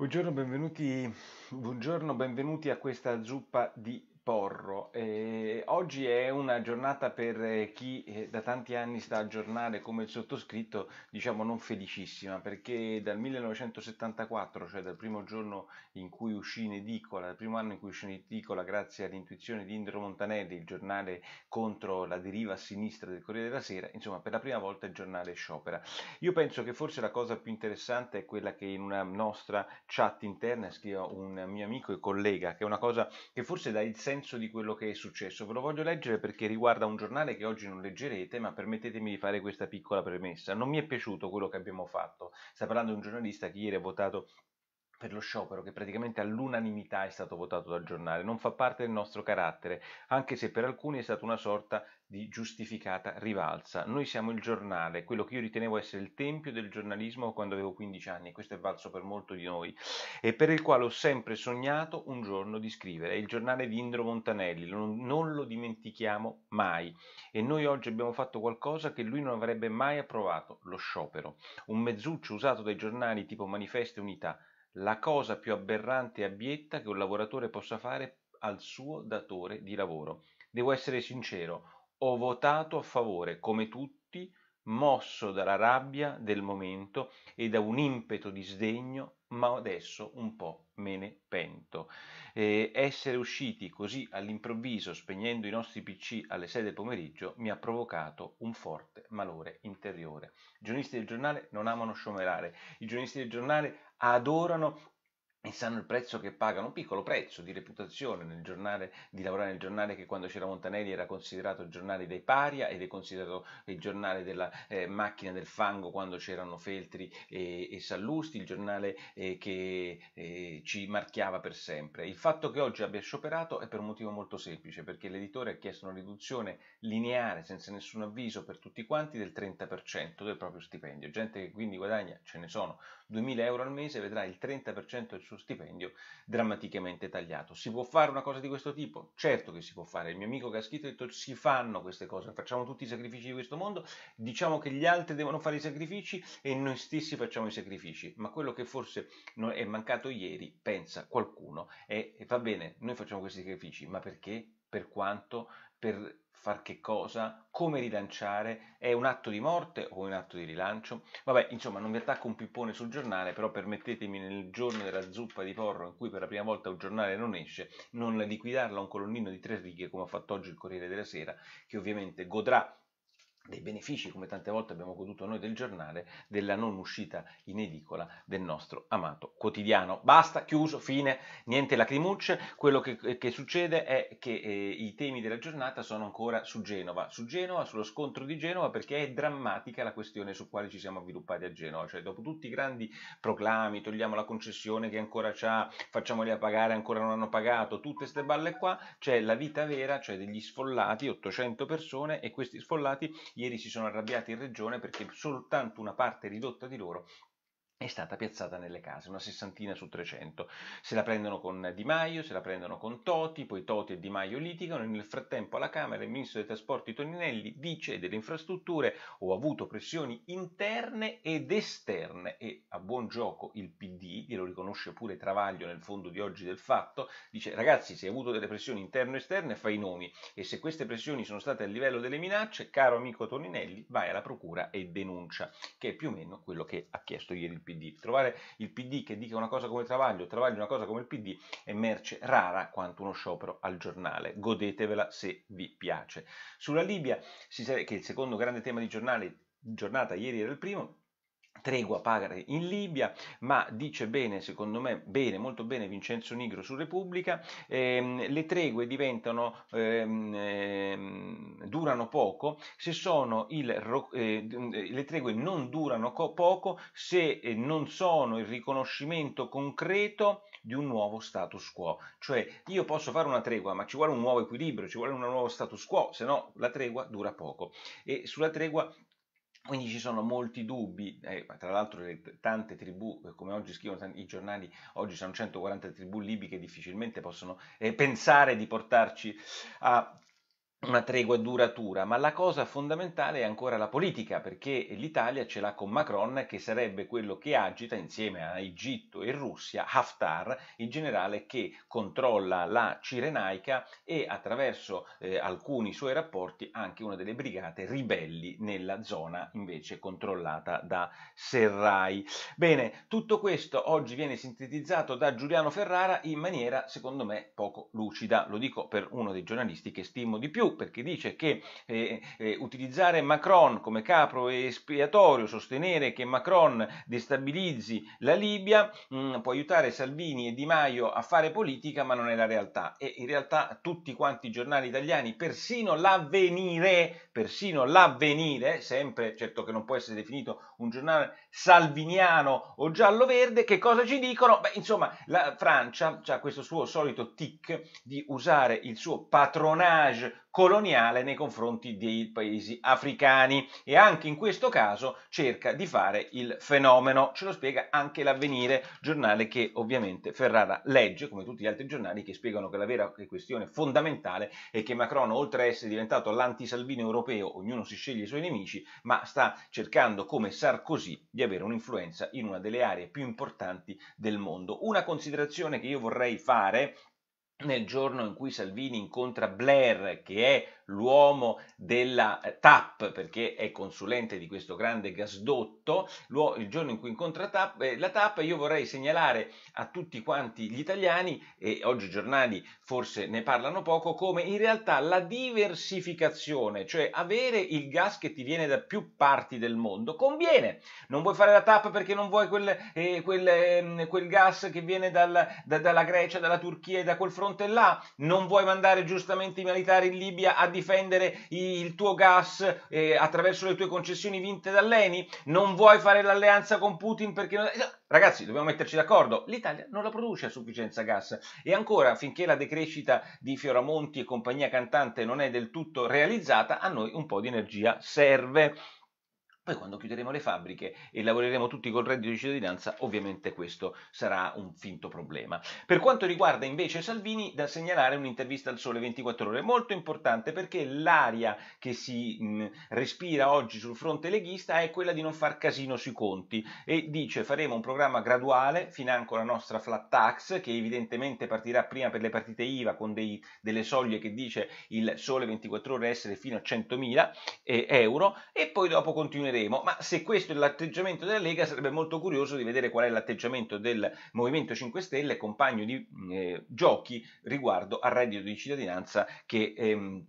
Buongiorno benvenuti, buongiorno, benvenuti, a questa zuppa di Porro. Eh, oggi è una giornata per eh, chi eh, da tanti anni sta a giornale come il sottoscritto, diciamo non felicissima, perché dal 1974, cioè dal primo giorno in cui uscì in edicola, dal primo anno in cui uscì in edicola, grazie all'intuizione di Indro Montanelli, il giornale contro la deriva a sinistra del Corriere della Sera, insomma per la prima volta il giornale sciopera. Io penso che forse la cosa più interessante è quella che in una nostra chat interna scrive un mio amico e collega, che è una cosa che forse dà il senso senso di quello che è successo. Ve lo voglio leggere perché riguarda un giornale che oggi non leggerete, ma permettetemi di fare questa piccola premessa. Non mi è piaciuto quello che abbiamo fatto. Sta parlando di un giornalista che ieri ha votato per lo sciopero che praticamente all'unanimità è stato votato dal giornale, non fa parte del nostro carattere, anche se per alcuni è stata una sorta di giustificata rivalsa. Noi siamo il giornale, quello che io ritenevo essere il tempio del giornalismo quando avevo 15 anni, e questo è valso per molto di noi, e per il quale ho sempre sognato un giorno di scrivere. È il giornale di Indro Montanelli, non lo dimentichiamo mai. E noi oggi abbiamo fatto qualcosa che lui non avrebbe mai approvato, lo sciopero. Un mezzuccio usato dai giornali tipo Manifeste Unità la cosa più aberrante e abietta che un lavoratore possa fare al suo datore di lavoro. Devo essere sincero, ho votato a favore, come tutti, mosso dalla rabbia del momento e da un impeto di sdegno ma adesso un po' me ne pento. Eh, essere usciti così all'improvviso spegnendo i nostri PC alle 6 del pomeriggio mi ha provocato un forte malore interiore. I giornalisti del giornale non amano sciomerare, i giornalisti del giornale adorano e sanno il prezzo che pagano, un piccolo prezzo di reputazione nel giornale, di lavorare nel giornale che quando c'era Montanelli era considerato il giornale dei paria ed è considerato il giornale della eh, macchina del fango quando c'erano Feltri e, e, Sallusti, il giornale eh, che eh, ci marchiava per sempre. Il fatto che oggi abbia scioperato è per un motivo molto semplice, perché l'editore ha chiesto una riduzione lineare, senza nessun avviso, per tutti quanti del 30% del proprio stipendio. Gente che quindi guadagna, ce ne sono, 2.000 euro al mese, vedrà il 30% del suo suo stipendio drammaticamente tagliato. Si può fare una cosa di questo tipo? Certo che si può fare. Il mio amico che ha scritto ha detto si fanno queste cose, facciamo tutti i sacrifici di questo mondo, diciamo che gli altri devono fare i sacrifici e noi stessi facciamo i sacrifici. Ma quello che forse è mancato ieri, pensa qualcuno, è, va bene, noi facciamo questi sacrifici, ma perché? per quanto, per far che cosa, come rilanciare, è un atto di morte o un atto di rilancio? Vabbè, insomma, non vi attacco un pippone sul giornale, però permettetemi nel giorno della zuppa di porro in cui per la prima volta un giornale non esce, non liquidarla un colonnino di tre righe come ha fatto oggi il Corriere della Sera, che ovviamente godrà dei benefici, come tante volte abbiamo goduto noi del giornale, della non uscita in edicola del nostro amato quotidiano. Basta, chiuso, fine, niente lacrimucce, quello che, che succede è che eh, i temi della giornata sono ancora su Genova, su Genova, sullo scontro di Genova, perché è drammatica la questione su quale ci siamo avviluppati a Genova, cioè dopo tutti i grandi proclami, togliamo la concessione che ancora c'ha, facciamoli a pagare, ancora non hanno pagato, tutte queste balle qua, c'è la vita vera, cioè degli sfollati, 800 persone, e questi sfollati Ieri si sono arrabbiati in regione perché soltanto una parte ridotta di loro è stata piazzata nelle case, una sessantina su 300. Se la prendono con Di Maio, se la prendono con Toti, poi Toti e Di Maio litigano e nel frattempo alla Camera il Ministro dei Trasporti Toninelli dice delle infrastrutture ho avuto pressioni interne ed esterne e a buon gioco il PD, glielo riconosce pure Travaglio nel fondo di oggi del fatto, dice ragazzi se hai avuto delle pressioni interne o esterne fai i nomi e se queste pressioni sono state a livello delle minacce, caro amico Toninelli, vai alla procura e denuncia, che è più o meno quello che ha chiesto ieri il PD. PD. Trovare il PD che dica una cosa come Travaglio, Travaglio una cosa come il PD, è merce rara quanto uno sciopero al giornale. Godetevela se vi piace. Sulla Libia, si che il secondo grande tema di giornale, giornata, ieri era il primo, tregua pagare in Libia, ma dice bene, secondo me, bene, molto bene Vincenzo Nigro su Repubblica, ehm, le tregue diventano, ehm, ehm, durano poco, se sono il, eh, le tregue non durano poco se eh, non sono il riconoscimento concreto di un nuovo status quo, cioè io posso fare una tregua ma ci vuole un nuovo equilibrio, ci vuole un nuovo status quo, se no la tregua dura poco e sulla tregua quindi ci sono molti dubbi, eh, tra l'altro le tante tribù, eh, come oggi scrivono tanti, i giornali, oggi sono 140 tribù libiche, difficilmente possono eh, pensare di portarci a una tregua duratura, ma la cosa fondamentale è ancora la politica, perché l'Italia ce l'ha con Macron, che sarebbe quello che agita insieme a Egitto e Russia Haftar, il generale che controlla la Cirenaica e attraverso eh, alcuni suoi rapporti anche una delle brigate ribelli nella zona invece controllata da Serrai. Bene, tutto questo oggi viene sintetizzato da Giuliano Ferrara in maniera secondo me poco lucida, lo dico per uno dei giornalisti che stimo di più perché dice che eh, eh, utilizzare Macron come capro espiatorio, sostenere che Macron destabilizzi la Libia, mh, mm, può aiutare Salvini e Di Maio a fare politica, ma non è la realtà. E in realtà tutti quanti i giornali italiani, persino l'avvenire, persino l'avvenire, sempre certo che non può essere definito un giornale salviniano o giallo-verde, che cosa ci dicono? Beh, insomma, la Francia ha questo suo solito tic di usare il suo patronage coloniale nei confronti dei paesi africani e anche in questo caso cerca di fare il fenomeno. Ce lo spiega anche l'avvenire, giornale che ovviamente Ferrara legge, come tutti gli altri giornali, che spiegano che la vera questione fondamentale è che Macron, oltre a essere diventato l'anti-Salvini europeo, ognuno si sceglie i suoi nemici, ma sta cercando come Sarkozy di avere un'influenza in una delle aree più importanti del mondo. Una considerazione che io vorrei fare nel giorno in cui Salvini incontra Blair, che è l'uomo della eh, TAP, perché è consulente di questo grande gasdotto, il giorno in cui incontra TAP, eh, la TAP, io vorrei segnalare a tutti quanti gli italiani, e oggi i giornali forse ne parlano poco, come in realtà la diversificazione, cioè avere il gas che ti viene da più parti del mondo, conviene. Non vuoi fare la TAP perché non vuoi quel, eh, quel, eh, quel gas che viene dal, da, dalla Grecia, dalla Turchia e da quel fronte fronte là, non vuoi mandare giustamente i militari in Libia a difendere il tuo gas eh, attraverso le tue concessioni vinte dall'ENI, non vuoi fare l'alleanza con Putin perché... Eh, ragazzi, dobbiamo metterci d'accordo, l'Italia non la produce a sufficienza gas e ancora finché la decrescita di Fioramonti e compagnia cantante non è del tutto realizzata, a noi un po' di energia serve. Poi quando chiuderemo le fabbriche e lavoreremo tutti col reddito di cittadinanza, ovviamente questo sarà un finto problema. Per quanto riguarda invece Salvini, da segnalare un'intervista al Sole 24 Ore, molto importante perché l'aria che si mh, respira oggi sul fronte leghista è quella di non far casino sui conti e dice faremo un programma graduale financo alla nostra flat tax che evidentemente partirà prima per le partite IVA con dei, delle soglie che dice il Sole 24 Ore essere fino a 100.000 eh, euro e poi dopo continueremo vedremo, ma se questo è l'atteggiamento della Lega sarebbe molto curioso di vedere qual è l'atteggiamento del Movimento 5 Stelle, compagno di mm, eh, giochi riguardo al reddito di cittadinanza che... Ehm,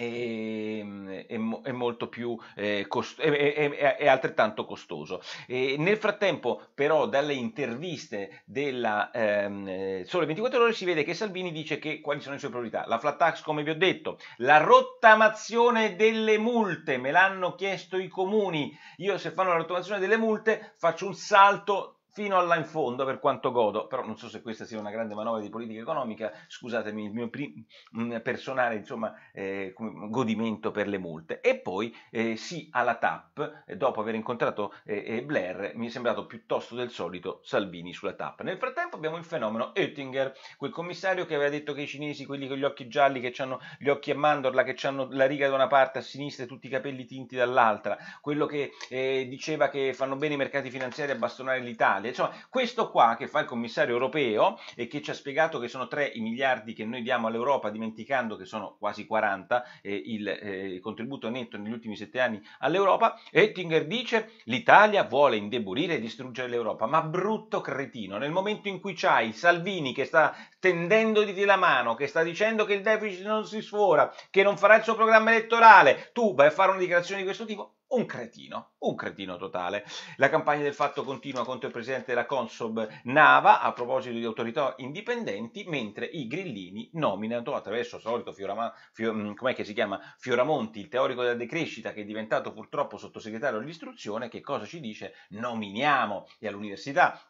Ehm, è, molto più eh, cost- è, è, è, altrettanto costoso. E nel frattempo, però, dalle interviste della ehm, Sole 24 Ore si vede che Salvini dice che quali sono le sue priorità: la flat tax, come vi ho detto, la rottamazione delle multe. Me l'hanno chiesto i comuni. Io, se fanno la rottamazione delle multe, faccio un salto fino alla in fondo per quanto godo, però non so se questa sia una grande manovra di politica economica, scusatemi il mio prim- mm, personale insomma, eh, godimento per le multe. E poi eh, sì alla TAP, eh, dopo aver incontrato eh, eh, Blair mi è sembrato piuttosto del solito Salvini sulla TAP. Nel frattempo abbiamo il fenomeno Oettinger, quel commissario che aveva detto che i cinesi, quelli con gli occhi gialli, che hanno gli occhi a mandorla, che hanno la riga da una parte a sinistra e tutti i capelli tinti dall'altra, quello che eh, diceva che fanno bene i mercati finanziari a bastonare l'Italia, Italia. Insomma, questo qua che fa il commissario europeo e che ci ha spiegato che sono 3 i miliardi che noi diamo all'Europa, dimenticando che sono quasi 40 eh, il, eh, contributo netto negli ultimi 7 anni all'Europa, Ettinger dice l'Italia vuole indebolire e distruggere l'Europa, ma brutto cretino, nel momento in cui c'hai Salvini che sta tendendoti la mano, che sta dicendo che il deficit non si sfora, che non farà il suo programma elettorale, tu vai a fare una dichiarazione di questo tipo, un cretino, un cretino totale. La campagna del fatto continua contro il presidente della Consob Nava a proposito di autorità indipendenti, mentre i grillini nominano attraverso il solito Fiorama, Fior, mm, com'è che si chiama? Fioramonti, il teorico della decrescita che è diventato purtroppo sottosegretario all'istruzione, che cosa ci dice? Nominiamo e all'università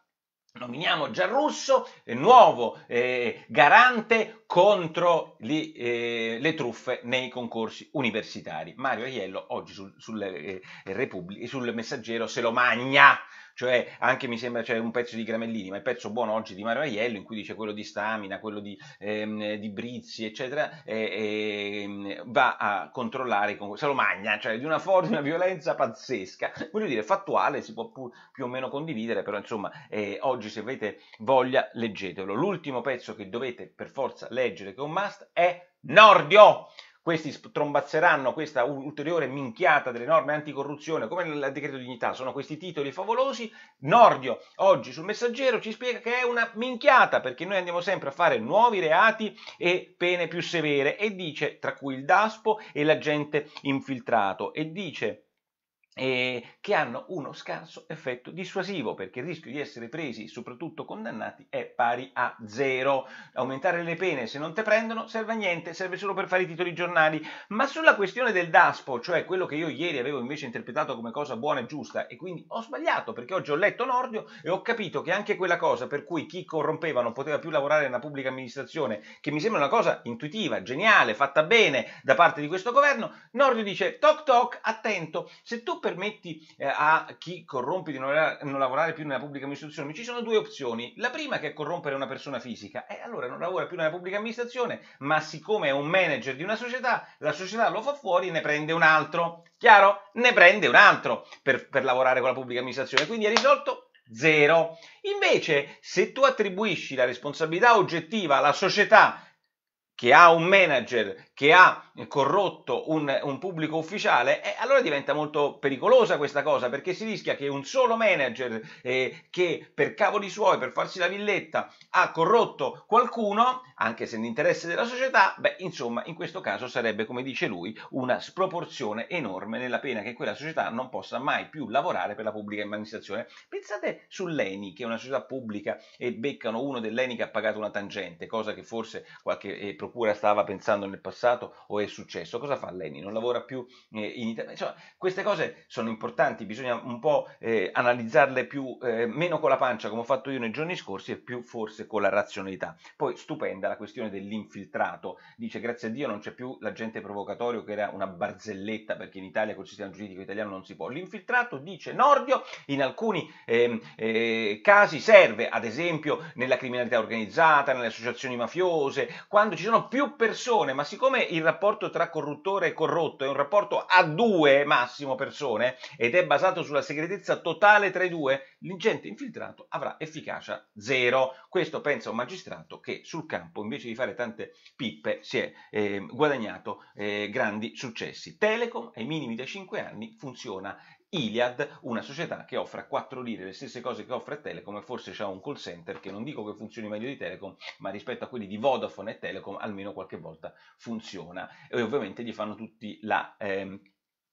nominiamo Giarrusso, eh, nuovo eh, garante contro gli, eh, le truffe nei concorsi universitari. Mario Aiello oggi sul, sul, eh, Repubblic- sul Messaggero se lo magna cioè anche mi sembra c'è cioè, un pezzo di Gramellini, ma il pezzo buono oggi di Mario Aiello in cui dice quello di Stamina, quello di, ehm, di Brizzi, eccetera, eh, eh, va a controllare, con, se lo magna, cioè di una forza, una violenza pazzesca, voglio dire fattuale, si può pu- più o meno condividere, però insomma eh, oggi se avete voglia leggetelo. L'ultimo pezzo che dovete per forza leggere che è un must è Nordio! questi strombazzeranno questa ulteriore minchiata delle norme anticorruzione, come nel decreto dignità, sono questi titoli favolosi. Nordio oggi sul messaggero ci spiega che è una minchiata perché noi andiamo sempre a fare nuovi reati e pene più severe e dice tra cui il DASPO e l'agente infiltrato e dice eh, che hanno uno scarso effetto dissuasivo perché il rischio di essere presi, soprattutto condannati, è pari a zero. Aumentare le pene se non te prendono serve a niente, serve solo per fare i titoli giornali. Ma sulla questione del DASPO, cioè quello che io ieri avevo invece interpretato come cosa buona e giusta, e quindi ho sbagliato perché oggi ho letto Nordio e ho capito che anche quella cosa per cui chi corrompeva non poteva più lavorare nella pubblica amministrazione, che mi sembra una cosa intuitiva, geniale, fatta bene da parte di questo governo, Nordio dice: Toc toc, attento, se tu per permetti eh, a chi corrompi di non, non, lavorare più nella pubblica amministrazione, ci sono due opzioni. La prima che è corrompere una persona fisica, e eh, allora non lavora più nella pubblica amministrazione, ma siccome è un manager di una società, la società lo fa fuori e ne prende un altro. Chiaro? Ne prende un altro per, per lavorare con la pubblica amministrazione. Quindi è risolto Zero. Invece, se tu attribuisci la responsabilità oggettiva alla società che ha un manager che ha corrotto un, un pubblico ufficiale, eh, allora diventa molto pericolosa questa cosa perché si rischia che un solo manager eh, che per cavoli suoi, per farsi la villetta, ha corrotto qualcuno, anche se nell'interesse della società, beh, insomma, in questo caso sarebbe, come dice lui, una sproporzione enorme nella pena che quella società non possa mai più lavorare per la pubblica amministrazione. Pensate sull'ENI, che è una società pubblica, e beccano uno dell'ENI che ha pagato una tangente, cosa che forse qualche eh, oppure stava pensando nel passato o è successo. Cosa fa Leni? Non lavora più eh, in Italia? Insomma, queste cose sono importanti, bisogna un po' eh, analizzarle più, eh, meno con la pancia come ho fatto io nei giorni scorsi e più forse con la razionalità. Poi stupenda la questione dell'infiltrato, dice grazie a Dio non c'è più l'agente provocatorio che era una barzelletta perché in Italia col sistema giuridico italiano non si può. L'infiltrato dice Nordio in alcuni ehm, eh, casi serve, ad esempio nella criminalità organizzata, nelle associazioni mafiose, quando ci sono sono più persone, ma siccome il rapporto tra corruttore e corrotto è un rapporto a due massimo persone ed è basato sulla segretezza totale tra i due, l'ingente infiltrato avrà efficacia zero. Questo pensa un magistrato che sul campo, invece di fare tante pippe, si è eh, guadagnato eh, grandi successi. Telecom ai minimi da 5 anni funziona Iliad, una società che offre a 4 lire le stesse cose che offre Telecom e forse c'è un call center che non dico che funzioni meglio di Telecom, ma rispetto a quelli di Vodafone e Telecom almeno qualche volta funziona. E ovviamente gli fanno tutti la... Ehm,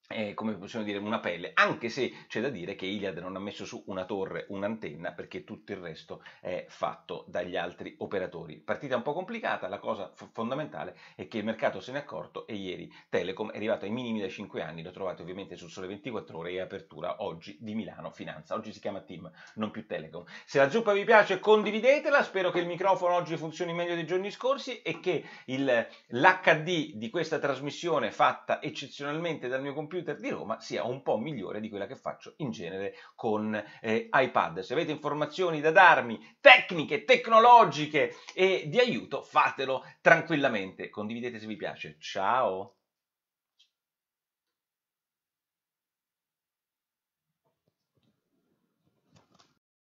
eh, come possiamo dire, una pelle, anche se c'è da dire che Iliad non ha messo su una torre, un'antenna, perché tutto il resto è fatto dagli altri operatori. Partita un po' complicata, la cosa fondamentale è che il mercato se n'è accorto e ieri Telecom è arrivato ai minimi da 5 anni, lo trovate ovviamente su Sole 24 Ore e apertura oggi di Milano Finanza. Oggi si chiama Team, non più Telecom. Se la zuppa vi piace condividetela, spero che il microfono oggi funzioni meglio dei giorni scorsi e che il, l'HD di questa trasmissione fatta eccezionalmente dal mio computer computer di Roma sia un po' migliore di quella che faccio in genere con eh, iPad. Se avete informazioni da darmi, tecniche, tecnologiche e di aiuto, fatelo tranquillamente. Condividete se vi piace. Ciao!